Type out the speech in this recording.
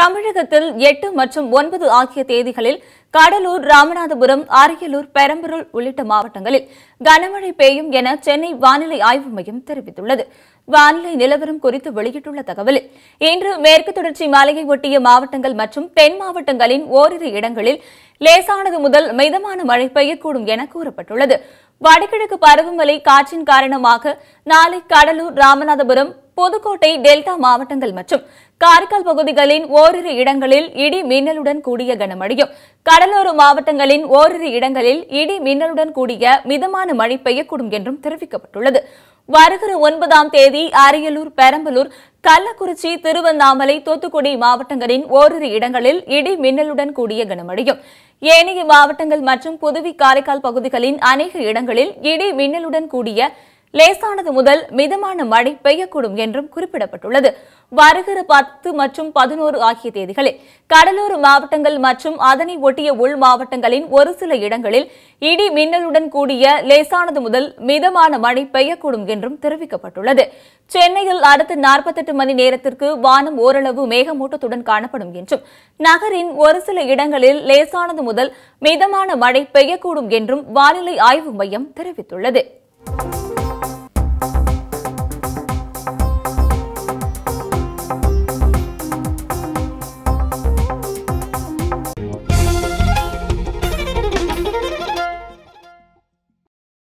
தமிழகத்தில் எட்டு மற்றும் ஒன்பது ஆகிய தேதிகளில் கடலூர் ராமநாதபுரம் அரியலூர் பெரம்பலூர் உள்ளிட்ட மாவட்டங்களில் கனமழை பெய்யும் என சென்னை வானிலை ஆய்வு மையம் தெரிவித்துள்ளது வானிலை நிலவரம் குறித்து வெளியிட்டுள்ள தகவலில் இன்று மேற்கு தொடர்ச்சி மலையை ஒட்டிய மாவட்டங்கள் மற்றும் தென் மாவட்டங்களின் ஓரிரு இடங்களில் லேசானது முதல் மிதமான மழை பெய்யக்கூடும் என கூறப்பட்டுள்ளது வடகிழக்கு பருவமழை காற்றின் காரணமாக நாளை கடலூர் ராமநாதபுரம் புதுக்கோட்டை டெல்டா மாவட்டங்கள் மற்றும் காரைக்கால் பகுதிகளின் ஓரிரு இடங்களில் இடி மின்னலுடன் கூடிய கனமழையும் கடலோர மாவட்டங்களின் ஓரிரு இடங்களில் இடி மின்னலுடன் கூடிய மிதமான மழை பெய்யக்கூடும் என்றும் தெரிவிக்கப்பட்டுள்ளது வருகிற ஒன்பதாம் தேதி அரியலூர் பெரம்பலூர் கள்ளக்குறிச்சி திருவண்ணாமலை தூத்துக்குடி மாவட்டங்களின் ஓரிரு இடங்களில் இடி மின்னலுடன் கூடிய கனமழையும் ஏனைய மாவட்டங்கள் மற்றும் புதுவி காரைக்கால் பகுதிகளின் அநேக இடங்களில் இடி மின்னலுடன் கூடிய லேசானது முதல் மிதமான மழை பெய்யக்கூடும் என்றும் குறிப்பிடப்பட்டுள்ளது வருகிற பத்து மற்றும் பதினோரு ஆகிய தேதிகளில் கடலோர மாவட்டங்கள் மற்றும் அதனை ஒட்டிய உள் மாவட்டங்களின் ஒரு சில இடங்களில் இடி மின்னலுடன் கூடிய லேசானது முதல் மிதமான மழை பெய்யக்கூடும் என்றும் தெரிவிக்கப்பட்டுள்ளது சென்னையில் அடுத்த நாற்பத்தெட்டு மணி நேரத்திற்கு வானம் ஓரளவு மேகமூட்டத்துடன் காணப்படும் என்றும் நகரின் ஒரு சில இடங்களில் லேசானது முதல் மிதமான மழை பெய்யக்கூடும் என்றும் வானிலை ஆய்வு மையம் தெரிவித்துள்ளது